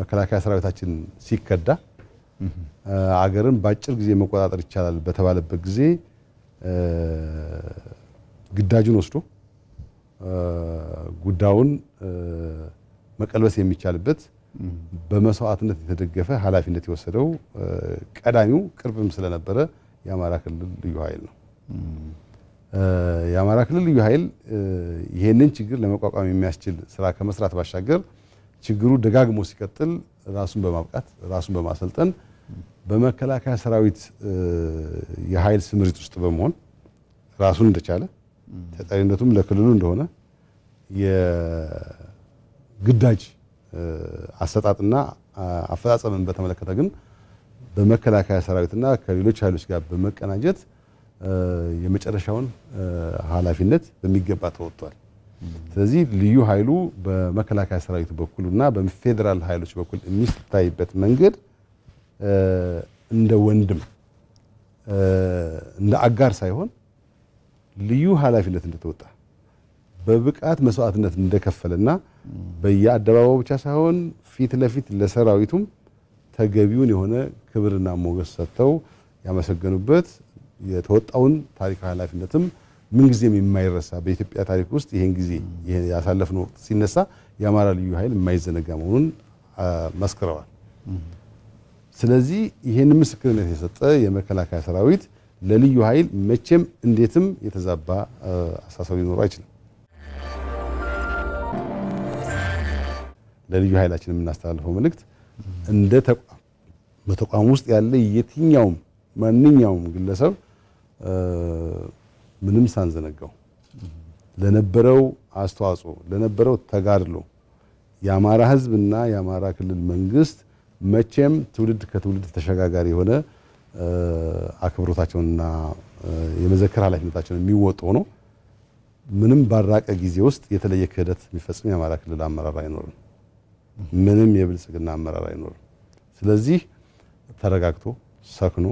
መከላከያ ሰራዊታችን ሲከዳ አገርን በአጭር ጊዜ መቆጣጠር ይቻላል በተባለበት ጊዜ ግዳጁን ወስዶ ጉዳዩን መቀልበስ የሚቻልበት በመስዋዕትነት የተደገፈ ኃላፊነት የወሰደው ቀዳሚው ቅርብም ስለነበረ የአማራ ክልል ልዩ ኃይል ነው። የአማራ ክልል ልዩ ኃይል ይሄንን ችግር ለመቋቋም የሚያስችል ስራ ከመስራት ባሻገር ችግሩ ደጋግሞ ሲቀጥል ራሱን በማብቃት ራሱን በማሰልጠን በመከላከያ ሰራዊት የኃይል ስምሪት ውስጥ በመሆን ራሱን እንደቻለ ተጠሪነቱም ለክልሉ እንደሆነ የግዳጅ አሰጣጥና አፈጻጸምን በተመለከተ ግን በመከላከያ ሰራዊትና ከሌሎች ኃይሎች ጋር በመቀናጀት የመጨረሻውን ኃላፊነት በሚገባ ተወጥቷል። ስለዚህ ልዩ ኃይሉ በመከላከያ ሰራዊት በኩልና በፌዴራል ኃይሎች በኩል የሚታይበት መንገድ እንደ ወንድም እንደ አጋር ሳይሆን ልዩ ኃላፊነት እንደተወጣ በብቃት መስዋዕትነት እንደከፈለና በየአደባባዩ ብቻ ሳይሆን ፊት ለፊት ለሰራዊቱም ተገቢውን የሆነ ክብርና ሞገስ ሰጥተው ያመሰገኑበት የተወጣውን ታሪካዊ ኃላፊነትም ምንጊዜም የማይረሳ በኢትዮጵያ ታሪክ ውስጥ ይህን ጊዜ ያሳለፍነው ወቅት ሲነሳ የአማራ ልዩ ኃይል የማይዘነጋ መሆኑን መስክረዋል። ስለዚህ ይህን ምስክርነት የሰጠ የመከላከያ ሰራዊት ለልዩ ኃይል መቼም እንዴትም የተዛባ አስተሳሰብ ሊኖረው አይችልም። ለልዩ ኃይላችን የምናስተላልፈው መልእክት እንደ ተቋም በተቋም ውስጥ ያለ የትኛውም ማንኛውም ግለሰብ ምንም ሳንዘነጋው ለነበረው አስተዋጽኦ ለነበረው ተጋድሎ የአማራ ህዝብና የአማራ ክልል መንግስት መቼም ትውልድ ከትውልድ ተሸጋጋሪ የሆነ አክብሮታቸውንና የመዘከር ኃላፊነታቸውን የሚወጡ ሆኖ ምንም ባራቀ ጊዜ ውስጥ የተለየ ክህደት የሚፈጽም የአማራ ክልል አመራር አይኖርም። ምንም የብልጽግና አመራር አይኖርም። ስለዚህ ተረጋግቶ ሰክኖ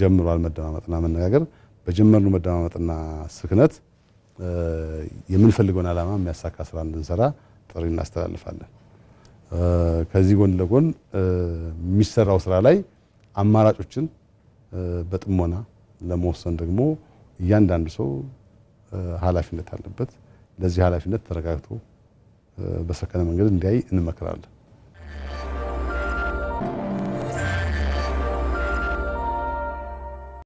ጀምሯል መደማመጥና መነጋገር በጀመርነው መደማመጥና ስክነት የምንፈልገውን ዓላማ የሚያሳካ ስራ እንድንሰራ ጥሪ እናስተላልፋለን። ከዚህ ጎን ለጎን የሚሰራው ስራ ላይ አማራጮችን በጥሞና ለመወሰን ደግሞ እያንዳንዱ ሰው ኃላፊነት አለበት። ለዚህ ኃላፊነት ተረጋግቶ በሰከነ መንገድ እንዲያይ እንመክራለን።